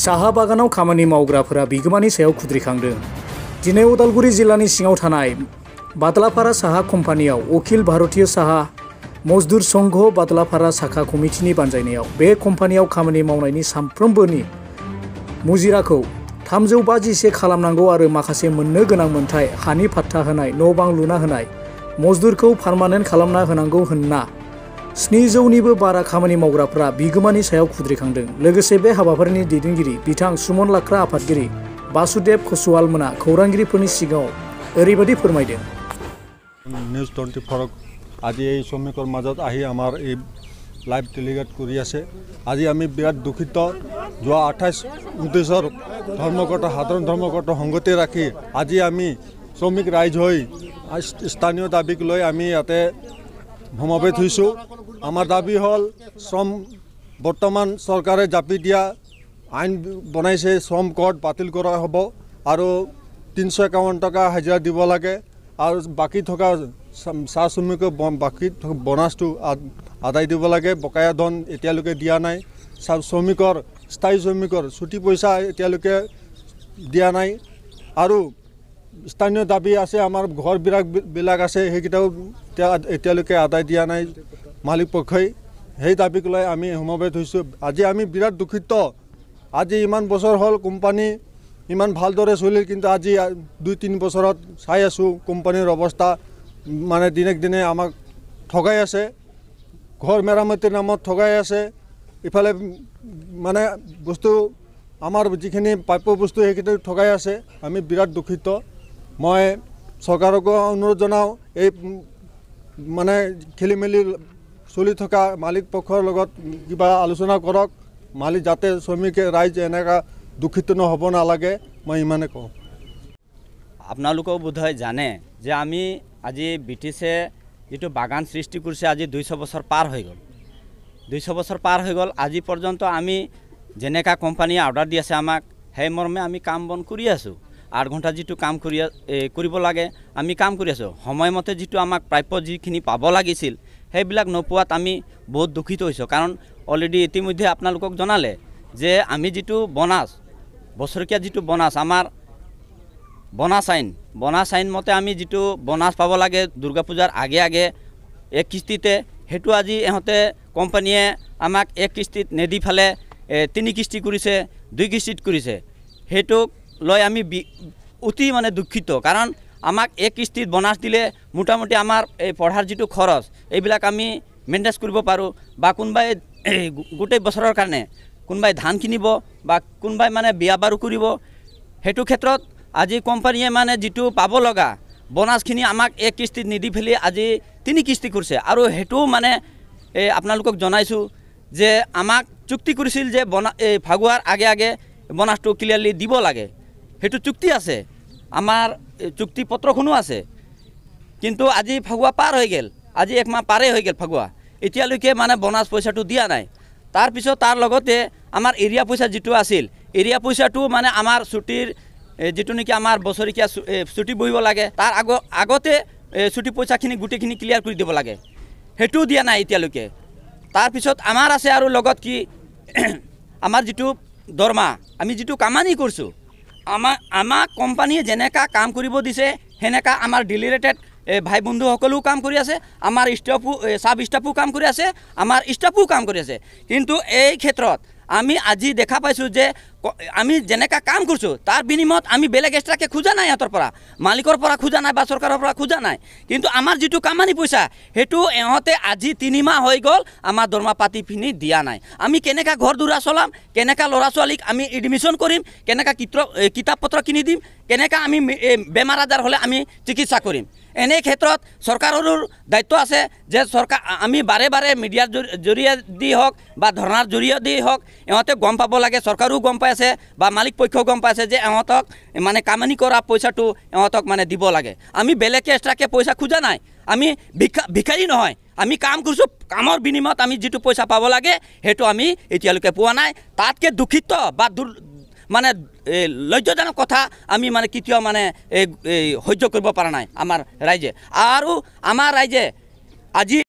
साहा बागानाव खामानि मावग्राफोरा बिगोमानि सायाव खुद्रिखांदों दिनै उदालगुरि जिल्लानि सिङाव थानाय बादलाफारा साहा कम्पानियाव अखिल भारतीय साहा मजदुर संघ बादलाफारा साखा कमिटिनि बान्जायनायाव बे कम्पानियाव खामानि मावनायनि सामफ्रोमबोनि मुजिराखौ थामजौ बाजिसे खालामनांगौ आरो माखासे मोननो गोनां मोन्थाय हानि फाट्टा होनाय न' बां लुना होनाय मजदुरखौ पार्मानेन्ट खालामना होनांगौ होन्ना स्निजौनिबो बारा खामानि मावग्राफ्रा बिगोमानि सायाव खुद्रिखांदों लोगोसे बे हाबाफारिनि दैदेनगिरि बिथां सुमन लाख्रा आफादगिरि बासुदेव खसुवालमोना खौरांगिरिफोरनि सिगाङाव ओरैबादि फोरमायदों নিউজ টুৱেণ্টি ফ'ৰক আজি এই শ্ৰমিকৰ মাজত আহি আমাৰ এই লাইভ টেলিগেট কৰি আছে আজি আমি বিৰাট দুখিত যোৱা আঠাইছ ঊনত্ৰিছৰ ধৰ্মঘট সাধাৰণ ধৰ্মঘট সংগতি ৰাখি আজি আমি শ্ৰমিক ৰাইজ হৈ স্থানীয় দাবীক লৈ আমি ইয়াতে সমবেত হৈছোঁ আমাৰ দাবী হ'ল শ্ৰম বৰ্তমান চৰকাৰে জাপি দিয়া আইন বনাইছে শ্ৰম ক'ৰ্ড বাতিল কৰা হ'ব আৰু তিনিশ একাৱন্ন টকা হাজিৰা দিব লাগে আৰু বাকী থকা চাহ শ্ৰমিকৰ বাকী বনাচটো আদায় দিব লাগে বকায়া ধন এতিয়ালৈকে দিয়া নাই শ্ৰমিকৰ স্থায়ী শ্ৰমিকৰ ছুটি পইচা এতিয়ালৈকে দিয়া নাই আৰু স্থানীয় দাবী আছে আমাৰ ঘৰবিলাক বিলাক আছে সেইকেইটাও এতিয়ালৈকে আদায় দিয়া নাই মালিক পক্ষই সেই দাবীক লৈ আমি সমবেত হৈছোঁ আজি আমি বিৰাট দুখিত আজি ইমান বছৰ হ'ল কোম্পানী ইমান ভালদৰে চলিল কিন্তু আজি দুই তিনি বছৰত চাই আছোঁ কোম্পানীৰ অৱস্থা মানে দিনক দিনে আমাক ঠগাই আছে ঘৰ মেৰামতিৰ নামত ঠগাই আছে ইফালে মানে বস্তু আমাৰ যিখিনি প্ৰাপ্য বস্তু সেইখিনি ঠগাই আছে আমি বিৰাট দুখিত মই চৰকাৰকো অনুৰোধ জনাওঁ এই মানে খেলি মেলি চলি থকা মালিক পক্ষৰ লগত কিবা আলোচনা কৰক মালিক যাতে শ্ৰমিকে ৰাইজ এনেকুৱা দুখিত নহ'ব নালাগে মই ইমানে কওঁ আপোনালোকেও বোধহয় জানে যে আমি আজি ব্ৰিটিছে যিটো বাগান সৃষ্টি কৰিছে আজি দুইশ বছৰ পাৰ হৈ গ'ল দুইশ বছৰ পাৰ হৈ গ'ল আজি পৰ্যন্ত আমি যেনেকুৱা কোম্পানীয়ে অৰ্ডাৰ দি আছে আমাক সেই মৰ্মে আমি কাম বন কৰি আছোঁ আঠ ঘণ্টা যিটো কাম কৰি কৰিব লাগে আমি কাম কৰি আছোঁ সময়মতে যিটো আমাক প্ৰাপ্য যিখিনি পাব লাগিছিল সেইবিলাক নোপোৱাত আমি বহুত দুখিত হৈছোঁ কাৰণ অলৰেডি ইতিমধ্যে আপোনালোকক জনালে যে আমি যিটো বনাছ বছৰেকীয়া যিটো বনাছ আমাৰ বনাছ আইন বনাছ আইন মতে আমি যিটো বনাছ পাব লাগে দুৰ্গা পূজাৰ আগে আগে এক কিস্তিতে সেইটো আজি ইহঁতে কোম্পানীয়ে আমাক এক কিস্তিত নেদি ফালে তিনি কিস্তি কৰিছে দুই কিস্তিত কৰিছে সেইটোক লৈ আমি অতি মানে দুখিত কাৰণ আমাক এক কিস্তিত বনাস দিলে মোটামুটি আমাৰ এই পঢ়াৰ যিটো খৰচ এইবিলাক আমি মেইনটেইন কৰিব পাৰোঁ বা কোনোবাই গোটেই বছৰৰ কাৰণে কোনোবাই ধান কিনিব বা কোনোবাই মানে বিয়া বাৰু কৰিব সেইটো ক্ষেত্ৰত আজি কোম্পানীয়ে মানে যিটো পাব লগা বনাছখিনি আমাক এক কিস্তিত নিদি পেলাই আজি তিনি কিস্তি কৰিছে আৰু সেইটোও মানে এই আপোনালোকক জনাইছোঁ যে আমাক চুক্তি কৰিছিল যে বনা এই ফাগুৱাৰ আগে আগে বনাছটো ক্লিয়াৰলি দিব লাগে সেইটো চুক্তি আছে আমাৰ চুক্তি পত্ৰখনো আছে কিন্তু আজি ফাগুৱা পাৰ হৈ গ'ল আজি একমাহ পাৰেই হৈ গ'ল ফাগুৱা এতিয়ালৈকে মানে বনাচ পইচাটো দিয়া নাই তাৰপিছত তাৰ লগতে আমাৰ এৰিয়া পইচা যিটো আছিল এৰিয়া পইচাটো মানে আমাৰ ছুটিৰ যিটো নেকি আমাৰ বছৰেকীয়া ছুটি বহিব লাগে তাৰ আগ আগতে ছুটি পইচাখিনি গোটেইখিনি ক্লিয়াৰ কৰি দিব লাগে সেইটোও দিয়া নাই এতিয়ালৈকে তাৰপিছত আমাৰ আছে আৰু লগত কি আমাৰ যিটো দৰমহা আমি যিটো কামানি কৰিছোঁ আমাক আমাৰ কোম্পানীয়ে যেনেকা কাম কৰিব দিছে সেনেকা আমাৰ ডিলিৰেটেড ভাই বন্ধুসকলেও কাম কৰি আছে আমাৰ ষ্টাফো চাব ষ্টাফো কাম কৰি আছে আমাৰ ষ্টাফো কাম কৰি আছে কিন্তু এই ক্ষেত্ৰত আমি আজি দেখা পাইছোঁ যে আমি যেনেকা কাম কৰিছোঁ তাৰ বিনিময়ত আমি বেলেগ এক্সট্ৰাকৈ খোজা নাই ইহঁতৰ পৰা মালিকৰ পৰা খোজা নাই বা চৰকাৰৰ পৰা খোজা নাই কিন্তু আমাৰ যিটো কামানি পইচা সেইটো ইহঁতে আজি তিনিমাহ হৈ গ'ল আমাৰ দৰমহা পিনি দিয়া নাই আমি কেনেকৈ ঘৰ দুৰা চলাম কেনেকৈ ল'ৰা ছোৱালীক আমি এডমিশ্যন কৰিম কেনেকৈ কিতাপ কিতাপ পত্ৰ কিনি দিম কেনেকৈ আমি বেমাৰ আজাৰ হ'লে আমি চিকিৎসা কৰিম এনে ক্ষেত্ৰত চৰকাৰৰো দায়িত্ব আছে যে চৰকাৰ আমি বাৰে বাৰে মিডিয়াৰ জৰিয়তে দি হওক বা ধৰণাৰ জৰিয়েদি হওক এহতে গম পাব লাগে চৰকাৰেও গম পাই আছে বা মালিক পক্ষও গম পাই আছে যে এহঁতক মানে কামানি কৰা পইচাটো এহঁতক মানে দিব লাগে আমি বেলেগকে এক্সট্ৰাকৈ পইচা খোজা নাই আমি ভিক্ষা ভিক্ষাৰী নহয় আমি কাম কৰিছোঁ কামৰ বিনিময়ত আমি যিটো পইচা পাব লাগে সেইটো আমি এতিয়ালৈকে পোৱা নাই তাতকৈ দুখিত বা মানে লজ্জাজনক কথা আমি মানে কেতিয়াও মানে সহ্য কৰিব পৰা নাই আমাৰ ৰাইজে আৰু আমাৰ ৰাইজে আজি